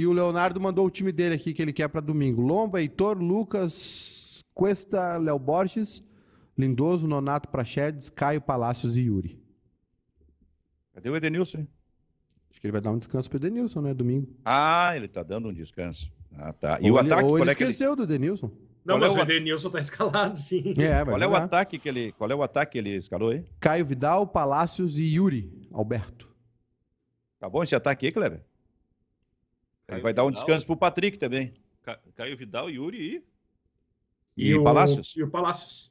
E o Leonardo mandou o time dele aqui que ele quer para domingo: Lomba, Heitor, Lucas, Cuesta, Léo Borges, Lindoso, Nonato Prachedes, Caio Palácios e Yuri. Cadê o Edenilson? Acho que ele vai dar um descanso pro Edenilson, né? Domingo. Ah, ele tá dando um descanso. Ah, tá. E ou o ele, ataque, ou ele é esqueceu ele... do Edenilson. Não, qual é mas é o Edenilson tá escalado, sim. É, qual, é o ataque que ele, qual é o ataque que ele escalou aí? Caio Vidal, Palácios e Yuri Alberto. Tá bom esse ataque aí, Cleber? vai Vidal, dar um descanso pro Patrick também. Caio Vidal, Yuri e. E, e o Palácios? E o Palácios.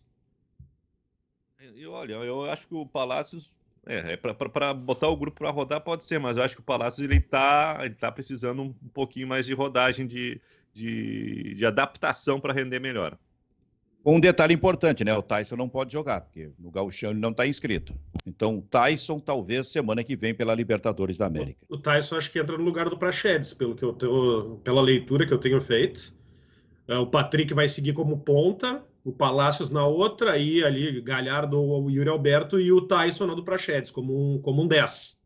Eu olha, eu acho que o Palácios. É, é para botar o grupo para rodar pode ser, mas eu acho que o Palácios ele tá, ele tá precisando um pouquinho mais de rodagem, de, de, de adaptação para render melhor. Um detalhe importante, né? O Tyson não pode jogar, porque no Gauchão ele não está inscrito. Então, Tyson, talvez semana que vem pela Libertadores da América. O Tyson acho que entra no lugar do Praxedes, pelo que eu tenho, pela leitura que eu tenho feito. É, o Patrick vai seguir como ponta, o Palácios na outra, e ali Galhardo ou Yuri Alberto e o Tyson na do Praxedes, como um, como um 10.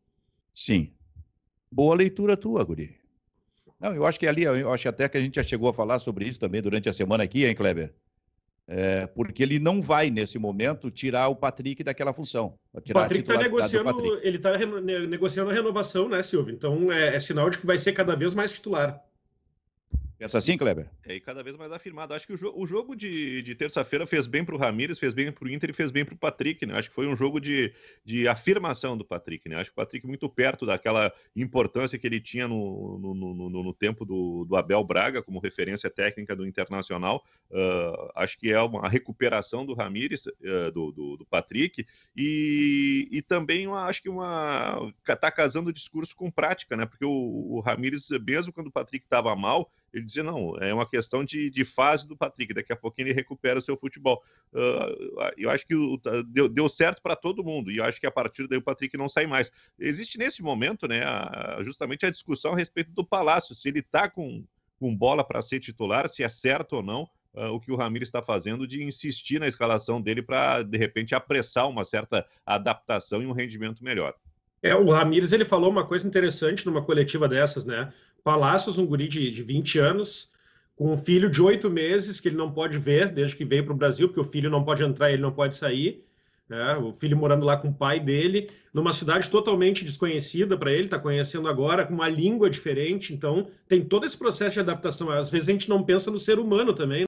Sim. Boa leitura tua, Guri. Não, eu acho que ali, eu acho até que a gente já chegou a falar sobre isso também durante a semana aqui, hein, Kleber? É, porque ele não vai, nesse momento, tirar o Patrick daquela função. Tirar o Patrick está negociando, Ele tá negociando a renovação, né, Silvio? Então é, é sinal de que vai ser cada vez mais titular. Pensa assim, Kleber? É, e cada vez mais afirmado. Acho que o, jo o jogo de, de terça-feira fez bem para o Ramires, fez bem para o Inter e fez bem para o Patrick. Né? Acho que foi um jogo de, de afirmação do Patrick. Né? Acho que o Patrick muito perto daquela importância que ele tinha no, no, no, no tempo do, do Abel Braga como referência técnica do Internacional. Uh, acho que é uma recuperação do Ramires, uh, do, do, do, Patrick, e, e também uma, acho que uma está casando o discurso com prática, né? porque o, o Ramires, mesmo quando o Patrick estava mal, ele dizia, não, é uma questão de, de fase do Patrick, daqui a pouquinho ele recupera o seu futebol. Uh, eu acho que o, deu, deu, certo para todo mundo, e eu acho que a partir daí o Patrick não sai mais. Existe nesse momento, né, a, justamente a discussão a respeito do Palácio, se ele está com, com bola para ser titular, se é certo ou não, Uh, o que o Ramiro está fazendo de insistir na escalação dele para, de repente, apressar uma certa adaptação e um rendimento melhor. É, o Ramires ele falou uma coisa interessante numa coletiva dessas, né? Palácios, um guri de, de 20 anos, com um filho de oito meses que ele não pode ver desde que veio para o Brasil, porque o filho não pode entrar, ele não pode sair. Né? O filho morando lá com o pai dele, numa cidade totalmente desconhecida para ele, está conhecendo agora, com uma língua diferente. Então, tem todo esse processo de adaptação. Às vezes a gente não pensa no ser humano também.